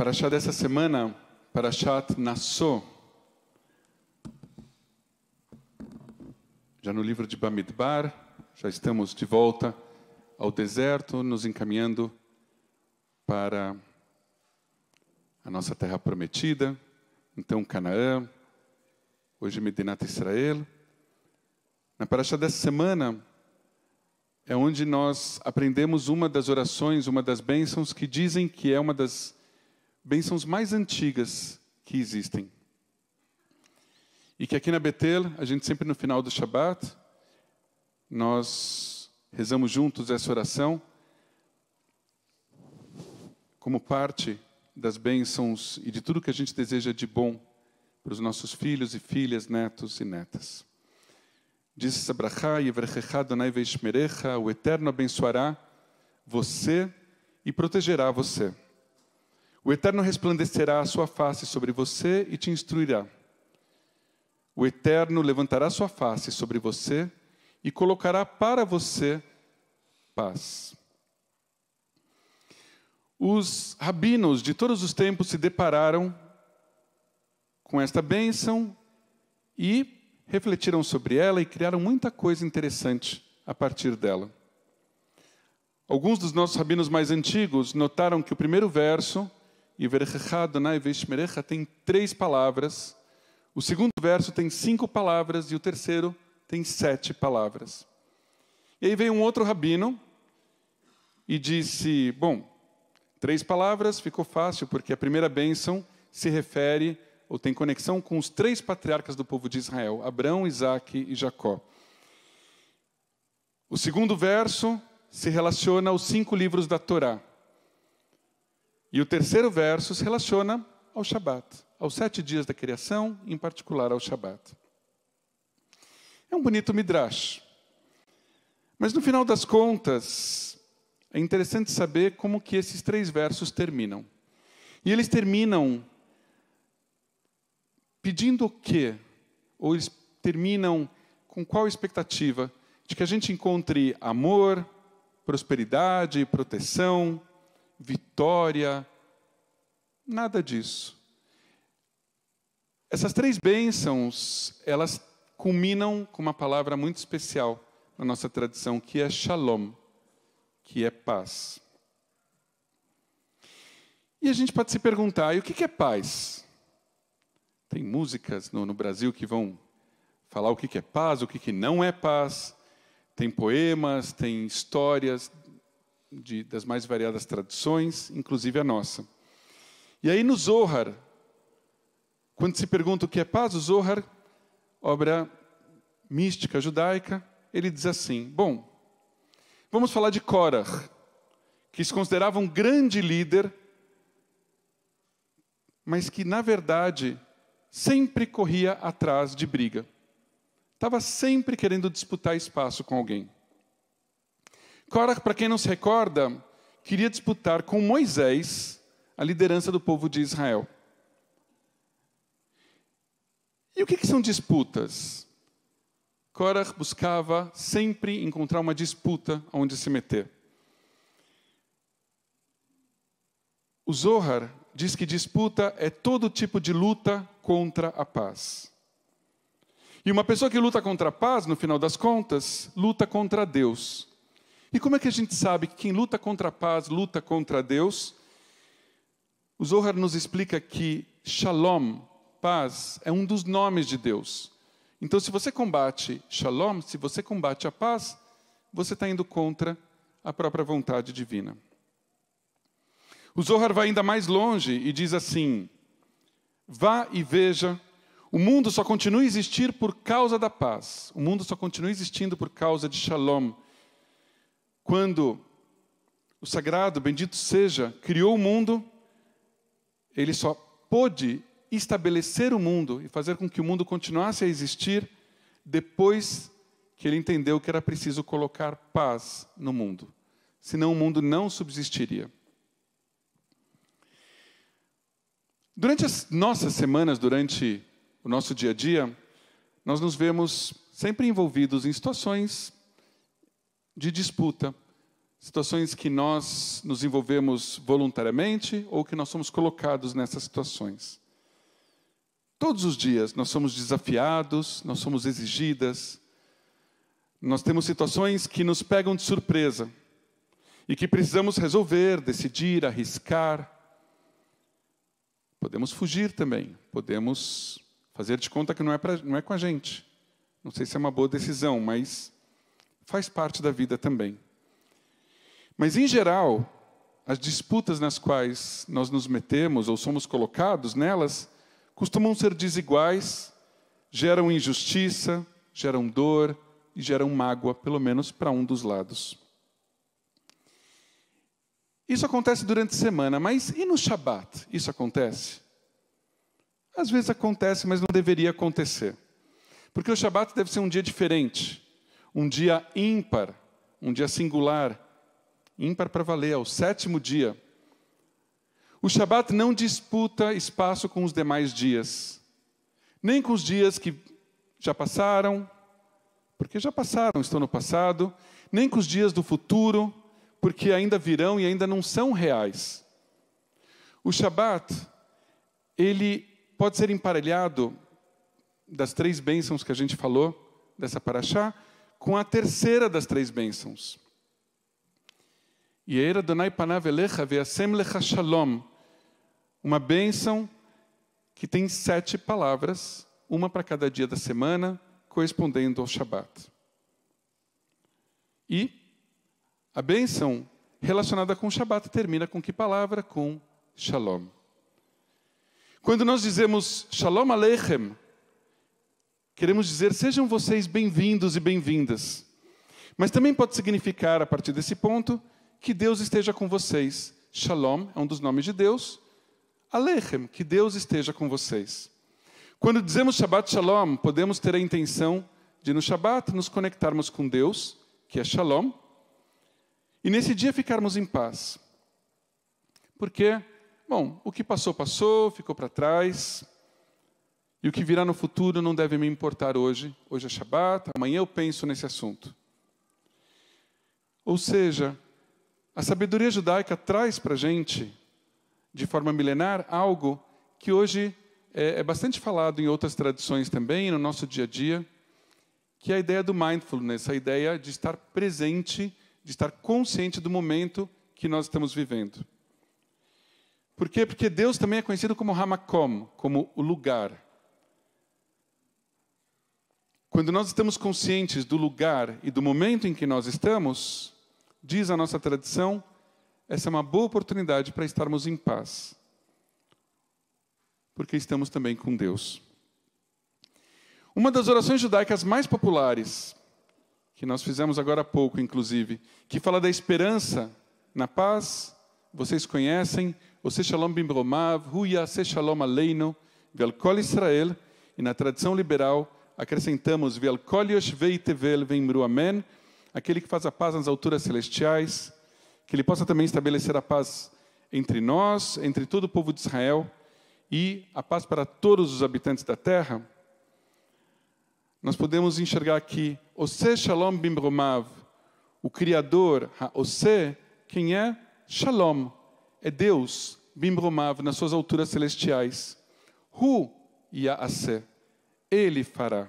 Paraxá dessa semana, Parashat Nassô, já no livro de Bamidbar, já estamos de volta ao deserto, nos encaminhando para a nossa terra prometida, então Canaã, hoje Medinat Israel. Na paraxá dessa semana é onde nós aprendemos uma das orações, uma das bênçãos que dizem que é uma das bênçãos mais antigas que existem. E que aqui na Betel, a gente sempre no final do Shabat, nós rezamos juntos essa oração como parte das bênçãos e de tudo que a gente deseja de bom para os nossos filhos e filhas, netos e netas. Diz Sabrachá, Yevrechecha, Donai Veishmerecha, o Eterno abençoará você e protegerá você. O Eterno resplandecerá a sua face sobre você e te instruirá. O Eterno levantará sua face sobre você e colocará para você paz. Os rabinos de todos os tempos se depararam com esta bênção e refletiram sobre ela e criaram muita coisa interessante a partir dela. Alguns dos nossos rabinos mais antigos notaram que o primeiro verso e Adonai né, Veshmerecha tem três palavras, o segundo verso tem cinco palavras e o terceiro tem sete palavras. E aí veio um outro rabino e disse: Bom, três palavras ficou fácil, porque a primeira bênção se refere ou tem conexão com os três patriarcas do povo de Israel: Abraão, Isaac e Jacó. O segundo verso se relaciona aos cinco livros da Torá. E o terceiro verso se relaciona ao Shabat, aos sete dias da criação, em particular ao Shabat. É um bonito midrash. Mas no final das contas, é interessante saber como que esses três versos terminam. E eles terminam pedindo o quê? Ou eles terminam com qual expectativa? De que a gente encontre amor, prosperidade, proteção, vitória, nada disso. Essas três bênçãos, elas culminam com uma palavra muito especial na nossa tradição, que é shalom, que é paz. E a gente pode se perguntar, e o que é paz? Tem músicas no, no Brasil que vão falar o que é paz, o que não é paz, tem poemas, tem histórias de, das mais variadas tradições, inclusive a nossa. E aí no Zohar, quando se pergunta o que é paz, o Zohar, obra mística judaica, ele diz assim: bom, vamos falar de Korah, que se considerava um grande líder, mas que na verdade sempre corria atrás de briga. Estava sempre querendo disputar espaço com alguém. Cora, para quem não se recorda, queria disputar com Moisés a liderança do povo de Israel. E o que, que são disputas? Cora buscava sempre encontrar uma disputa onde se meter. O Zohar diz que disputa é todo tipo de luta contra a paz. E uma pessoa que luta contra a paz, no final das contas, luta contra Deus. E como é que a gente sabe que quem luta contra a paz luta contra Deus? O Zohar nos explica que Shalom, paz, é um dos nomes de Deus. Então, se você combate Shalom, se você combate a paz, você está indo contra a própria vontade divina. O Zohar vai ainda mais longe e diz assim: Vá e veja, o mundo só continua a existir por causa da paz. O mundo só continua existindo por causa de Shalom quando o sagrado, bendito seja, criou o mundo, ele só pôde estabelecer o mundo e fazer com que o mundo continuasse a existir depois que ele entendeu que era preciso colocar paz no mundo. Senão o mundo não subsistiria. Durante as nossas semanas, durante o nosso dia a dia, nós nos vemos sempre envolvidos em situações de disputa, situações que nós nos envolvemos voluntariamente ou que nós somos colocados nessas situações. Todos os dias nós somos desafiados, nós somos exigidas, nós temos situações que nos pegam de surpresa e que precisamos resolver, decidir, arriscar. Podemos fugir também, podemos fazer de conta que não é, pra, não é com a gente. Não sei se é uma boa decisão, mas faz parte da vida também. Mas, em geral, as disputas nas quais nós nos metemos ou somos colocados nelas costumam ser desiguais, geram injustiça, geram dor e geram mágoa, pelo menos para um dos lados. Isso acontece durante a semana, mas e no Shabat? Isso acontece? Às vezes acontece, mas não deveria acontecer. Porque o Shabat deve ser um dia diferente um dia ímpar, um dia singular, ímpar para valer, é o sétimo dia. O Shabat não disputa espaço com os demais dias, nem com os dias que já passaram, porque já passaram, estão no passado, nem com os dias do futuro, porque ainda virão e ainda não são reais. O Shabat, ele pode ser emparelhado das três bênçãos que a gente falou dessa paraxá, com a terceira das três bênçãos. E era Donai Panav Elecha Shalom, uma bênção que tem sete palavras, uma para cada dia da semana, correspondendo ao Shabat. E a bênção relacionada com o Shabat termina com que palavra? Com Shalom. Quando nós dizemos Shalom Aleichem, queremos dizer sejam vocês bem-vindos e bem-vindas. Mas também pode significar, a partir desse ponto, que Deus esteja com vocês. Shalom é um dos nomes de Deus. Alechem, que Deus esteja com vocês. Quando dizemos Shabbat Shalom, podemos ter a intenção de no Shabbat nos conectarmos com Deus, que é Shalom, e nesse dia ficarmos em paz. Porque, bom, o que passou, passou, ficou para trás. E o que virá no futuro não deve me importar hoje. Hoje é Shabat, amanhã eu penso nesse assunto. Ou seja, a sabedoria judaica traz para a gente, de forma milenar, algo que hoje é, é bastante falado em outras tradições também, no nosso dia a dia, que é a ideia do mindfulness, a ideia de estar presente, de estar consciente do momento que nós estamos vivendo. Por quê? Porque Deus também é conhecido como Hamakom, como o lugar. Quando nós estamos conscientes do lugar e do momento em que nós estamos, diz a nossa tradição, essa é uma boa oportunidade para estarmos em paz. Porque estamos também com Deus. Uma das orações judaicas mais populares, que nós fizemos agora há pouco, inclusive, que fala da esperança na paz, vocês conhecem, o Shalom Bimromav, Huya Shalom Aleinu, Velkol Israel, e na tradição liberal, acrescentamos amen, aquele que faz a paz nas alturas celestiais, que ele possa também estabelecer a paz entre nós, entre todo o povo de Israel e a paz para todos os habitantes da terra. Nós podemos enxergar aqui: Ose Shalom Bimromav, o Criador, Ose, quem é? Shalom, é Deus, Bimromav, nas suas alturas celestiais. Hu Yaaseh, ele fará.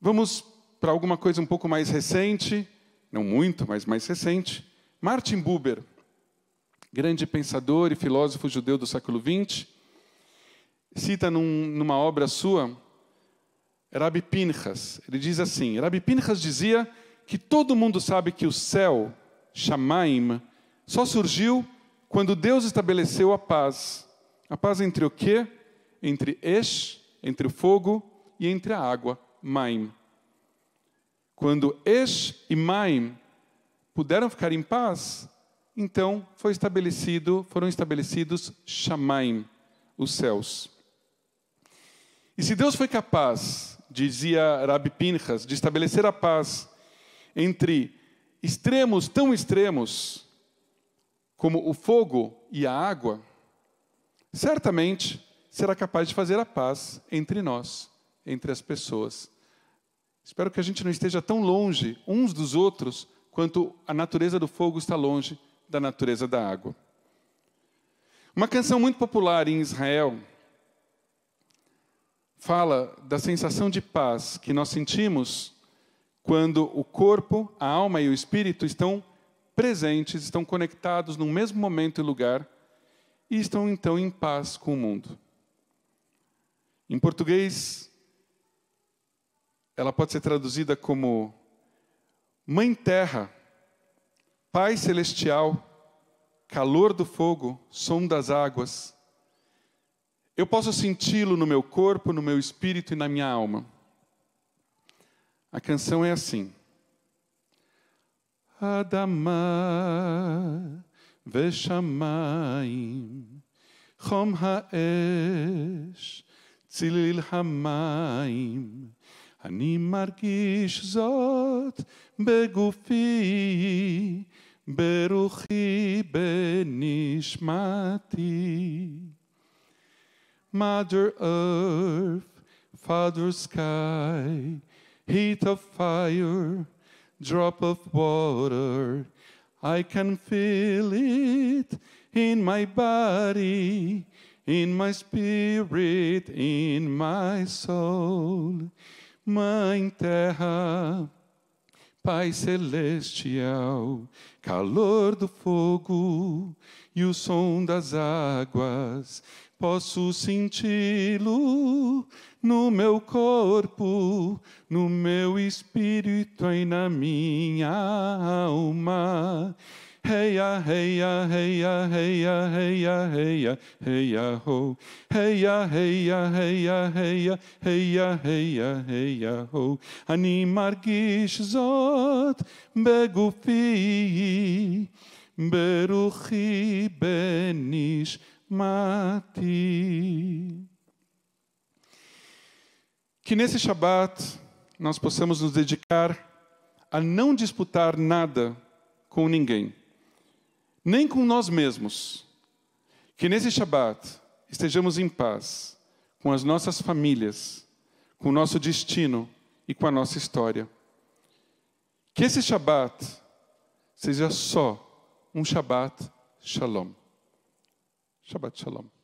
Vamos para alguma coisa um pouco mais recente, não muito, mas mais recente. Martin Buber, grande pensador e filósofo judeu do século XX, cita num, numa obra sua Rabbi Pinchas. Ele diz assim: Rabbi Pinchas dizia que todo mundo sabe que o céu, Shamaim, só surgiu quando Deus estabeleceu a paz. A paz entre o quê? entre Esh, entre o fogo, e entre a água, Maim. Quando Esh e Maim puderam ficar em paz, então foi estabelecido, foram estabelecidos Shamaim, os céus. E se Deus foi capaz, dizia Rabi Pinchas, de estabelecer a paz entre extremos tão extremos como o fogo e a água, certamente será capaz de fazer a paz entre nós, entre as pessoas. Espero que a gente não esteja tão longe uns dos outros quanto a natureza do fogo está longe da natureza da água. Uma canção muito popular em Israel fala da sensação de paz que nós sentimos quando o corpo, a alma e o espírito estão presentes, estão conectados no mesmo momento e lugar e estão então em paz com o mundo. Em português, ela pode ser traduzida como Mãe Terra, Pai Celestial, calor do fogo, som das águas. Eu posso senti-lo no meu corpo, no meu espírito e na minha alma. A canção é assim: Adama veshamayim, chom ha'esh. צליל המים. אני מרגיש זאת בגופי, ברוחי, בנשמתי. Mother Earth, Father Sky, heat of fire, drop of water, I can feel it in my body. in my spirit, in my soul. Mãe Terra, Pai Celestial, calor do fogo e o som das águas, posso senti-lo no meu corpo, no meu espírito e na minha alma Heia, heia, heia, heia, heia, heia, heia, ho. Heia, heia, heia, heia, heia, heia, heia, ho. אני מרגיש begufi, beruchi, Benish, Mati. Que nesse Shabat nós possamos nos dedicar a não disputar nada com ninguém nem com nós mesmos. Que nesse Shabat estejamos em paz com as nossas famílias, com o nosso destino e com a nossa história. Que esse Shabat seja só um Shabat Shalom. Shabbat Shalom.